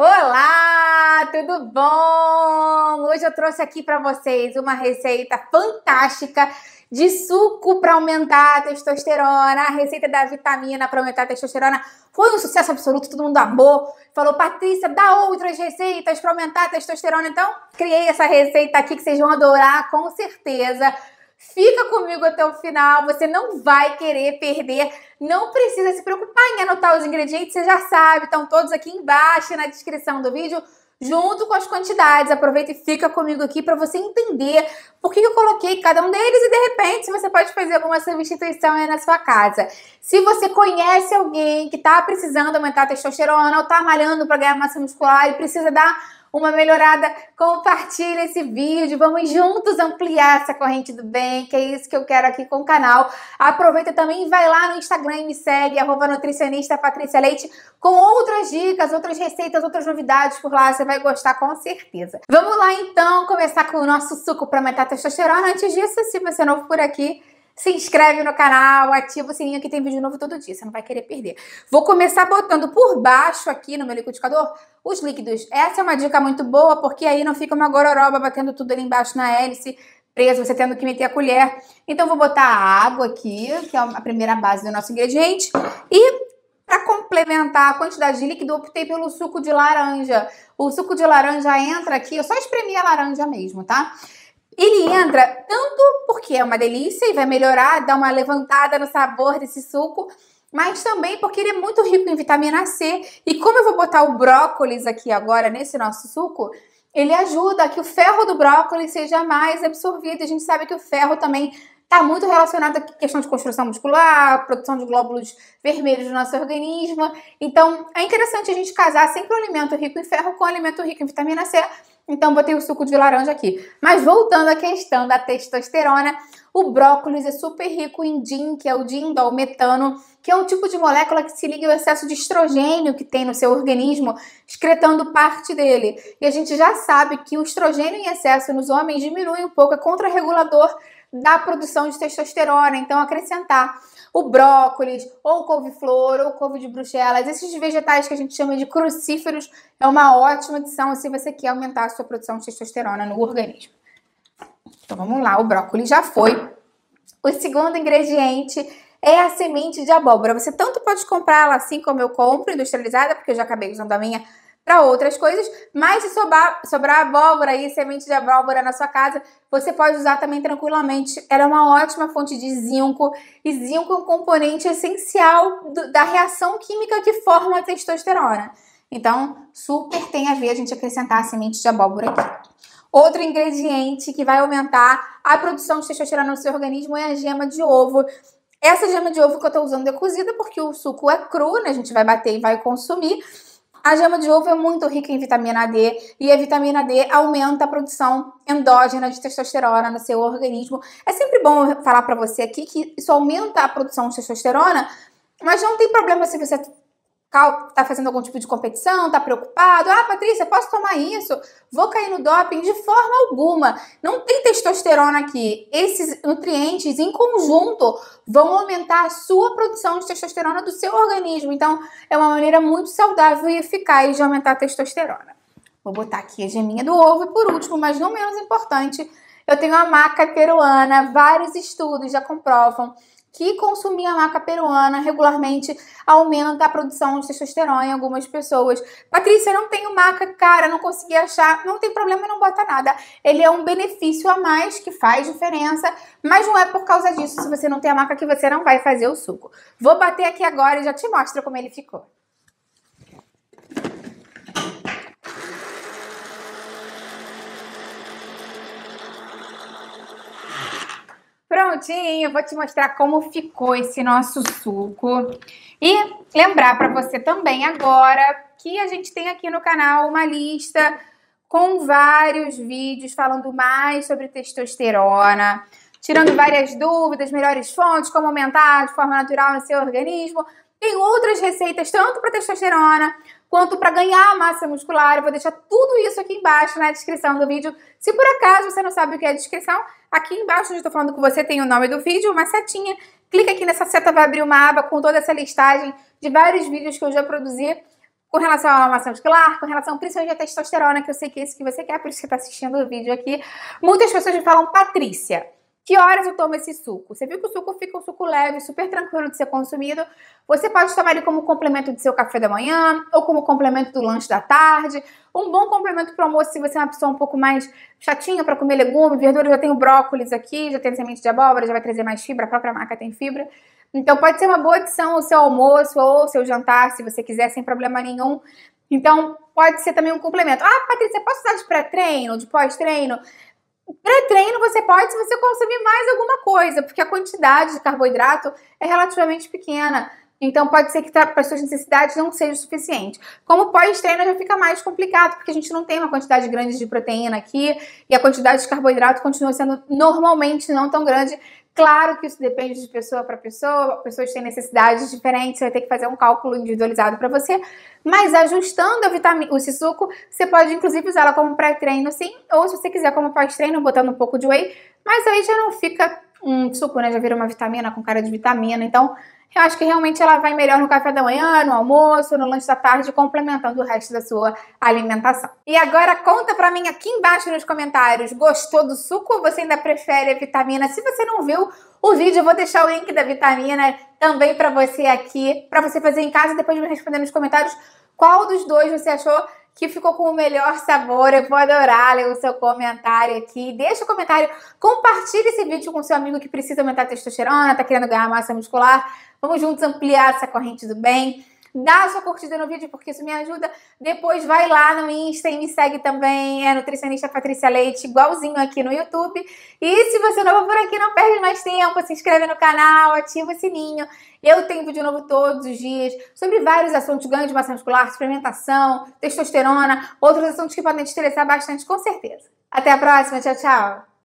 Olá, tudo bom? Hoje eu trouxe aqui para vocês uma receita fantástica de suco para aumentar a testosterona, a receita da vitamina para aumentar a testosterona. Foi um sucesso absoluto, todo mundo amou. Falou, Patrícia, dá outras receitas para aumentar a testosterona. Então, criei essa receita aqui que vocês vão adorar, com certeza. Fica comigo até o final, você não vai querer perder, não precisa se preocupar anotar os ingredientes, você já sabe, estão todos aqui embaixo na descrição do vídeo junto com as quantidades. Aproveita e fica comigo aqui para você entender por que eu coloquei cada um deles e de repente você pode fazer alguma substituição aí na sua casa. Se você conhece alguém que está precisando aumentar a testosterona ou está malhando para ganhar massa muscular e precisa dar uma melhorada, compartilha esse vídeo, vamos juntos ampliar essa corrente do bem, que é isso que eu quero aqui com o canal. Aproveita também e vai lá no Instagram e me segue, arroba nutricionista Patrícia Leite, com outras dicas, outras receitas, outras novidades por lá, você vai gostar com certeza. Vamos lá então começar com o nosso suco para aumentar a testosterona. Antes disso, se você é novo por aqui, se inscreve no canal, ativa o sininho que tem vídeo novo todo dia, você não vai querer perder. Vou começar botando por baixo aqui no meu liquidificador os líquidos. Essa é uma dica muito boa, porque aí não fica uma gororoba batendo tudo ali embaixo na hélice, preso, você tendo que meter a colher. Então vou botar a água aqui, que é a primeira base do nosso ingrediente, e para complementar a quantidade de líquido, eu optei pelo suco de laranja. O suco de laranja entra aqui, eu só espremi a laranja mesmo, tá? Ele entra tanto porque é uma delícia e vai melhorar, dar uma levantada no sabor desse suco, mas também porque ele é muito rico em vitamina C. E como eu vou botar o brócolis aqui agora nesse nosso suco, ele ajuda a que o ferro do brócolis seja mais absorvido. A gente sabe que o ferro também está muito relacionado à questão de construção muscular, produção de glóbulos vermelhos no nosso organismo. Então, é interessante a gente casar sempre o um alimento rico em ferro com o um alimento rico em vitamina C, então, botei o suco de laranja aqui. Mas voltando à questão da testosterona, o brócolis é super rico em DIN, que é o dindol metano, que é um tipo de molécula que se liga ao excesso de estrogênio que tem no seu organismo, excretando parte dele. E a gente já sabe que o estrogênio em excesso nos homens diminui um pouco, é contrarregulador da produção de testosterona. Então, acrescentar o brócolis, ou couve-flor, ou couve de bruxelas, esses vegetais que a gente chama de crucíferos, é uma ótima adição se você quer aumentar a sua produção de testosterona no organismo. Então vamos lá, o brócolis já foi. O segundo ingrediente é a semente de abóbora. Você tanto pode comprar ela assim como eu compro, industrializada, porque eu já acabei usando a minha para outras coisas, mas se sobrar, sobrar abóbora e semente de abóbora na sua casa, você pode usar também tranquilamente. Ela é uma ótima fonte de zinco, e zinco é um componente essencial do, da reação química que forma a testosterona. Então, super tem a ver a gente acrescentar a semente de abóbora aqui. Outro ingrediente que vai aumentar a produção de testosterona no seu organismo é a gema de ovo. Essa gema de ovo que eu estou usando é cozida porque o suco é cru, né? A gente vai bater e vai consumir. A gema de ovo é muito rica em vitamina D e a vitamina D aumenta a produção endógena de testosterona no seu organismo. É sempre bom falar para você aqui que isso aumenta a produção de testosterona, mas não tem problema se você tá fazendo algum tipo de competição, tá preocupado, ah, Patrícia, posso tomar isso? Vou cair no doping? De forma alguma. Não tem testosterona aqui. Esses nutrientes em conjunto vão aumentar a sua produção de testosterona do seu organismo. Então, é uma maneira muito saudável e eficaz de aumentar a testosterona. Vou botar aqui a geminha do ovo e por último, mas não menos importante, eu tenho a maca peruana, vários estudos já comprovam que consumir a maca peruana regularmente aumenta a produção de testosterona em algumas pessoas. Patrícia, eu não tenho maca, cara, não consegui achar. Não tem problema, não bota nada. Ele é um benefício a mais que faz diferença, mas não é por causa disso se você não tem a maca que você não vai fazer o suco. Vou bater aqui agora e já te mostro como ele ficou. minutinho, eu vou te mostrar como ficou esse nosso suco. E lembrar para você também agora que a gente tem aqui no canal uma lista com vários vídeos falando mais sobre testosterona, tirando várias dúvidas, melhores fontes, como aumentar de forma natural no seu organismo. Tem outras receitas tanto para testosterona quanto para ganhar massa muscular. Eu vou deixar tudo isso aqui embaixo na descrição do vídeo. Se por acaso você não sabe o que é descrição, aqui embaixo onde eu estou falando com você tem o nome do vídeo, uma setinha. Clica aqui nessa seta, vai abrir uma aba com toda essa listagem de vários vídeos que eu já produzi com relação à massa muscular, com relação principalmente à testosterona, que eu sei que é isso que você quer, por isso que está assistindo o vídeo aqui. Muitas pessoas me falam, Patrícia, que horas eu tomo esse suco? Você viu que o suco fica um suco leve, super tranquilo de ser consumido. Você pode tomar ele como complemento do seu café da manhã ou como complemento do lanche da tarde. Um bom complemento para o almoço se você é uma pessoa um pouco mais chatinha para comer legumes, verduras. Eu já tenho brócolis aqui, já tenho semente de abóbora, já vai trazer mais fibra, a própria marca tem fibra. Então pode ser uma boa adição ao seu almoço ou ao seu jantar, se você quiser, sem problema nenhum. Então, pode ser também um complemento. Ah, Patrícia, posso usar de pré-treino, de pós-treino? Pré-treino você pode se você consumir mais alguma coisa, porque a quantidade de carboidrato é relativamente pequena. Então pode ser que para suas necessidades não seja o suficiente. Como pós-treino já fica mais complicado, porque a gente não tem uma quantidade grande de proteína aqui e a quantidade de carboidrato continua sendo normalmente não tão grande Claro que isso depende de pessoa para pessoa, pessoas têm necessidades diferentes, você vai ter que fazer um cálculo individualizado para você, mas ajustando a vitamina, o sisuco, você pode inclusive usá-la como pré-treino sim, ou se você quiser como pós-treino, botando um pouco de whey, mas aí já não fica um suco, né? Já vira uma vitamina com cara de vitamina. Então, eu acho que realmente ela vai melhor no café da manhã, no almoço, no lanche da tarde, complementando o resto da sua alimentação. E agora conta pra mim aqui embaixo nos comentários, gostou do suco ou você ainda prefere a vitamina? Se você não viu o vídeo, eu vou deixar o link da vitamina também pra você aqui, pra você fazer em casa e depois me responder nos comentários qual dos dois você achou que ficou com o melhor sabor. Eu vou adorar ler o seu comentário aqui. Deixa o um comentário, compartilhe esse vídeo com seu amigo que precisa aumentar a testosterona, tá querendo ganhar massa muscular. Vamos juntos ampliar essa corrente do bem dá sua curtida no vídeo, porque isso me ajuda. Depois vai lá no Insta e me segue também, é Nutricionista Patrícia Leite, igualzinho aqui no YouTube. E se você é novo por aqui, não perde mais tempo, se inscreve no canal, ativa o sininho. Eu tenho vídeo novo todos os dias sobre vários assuntos, ganho de massa muscular, suplementação, testosterona, outros assuntos que podem te interessar bastante, com certeza. Até a próxima, tchau, tchau!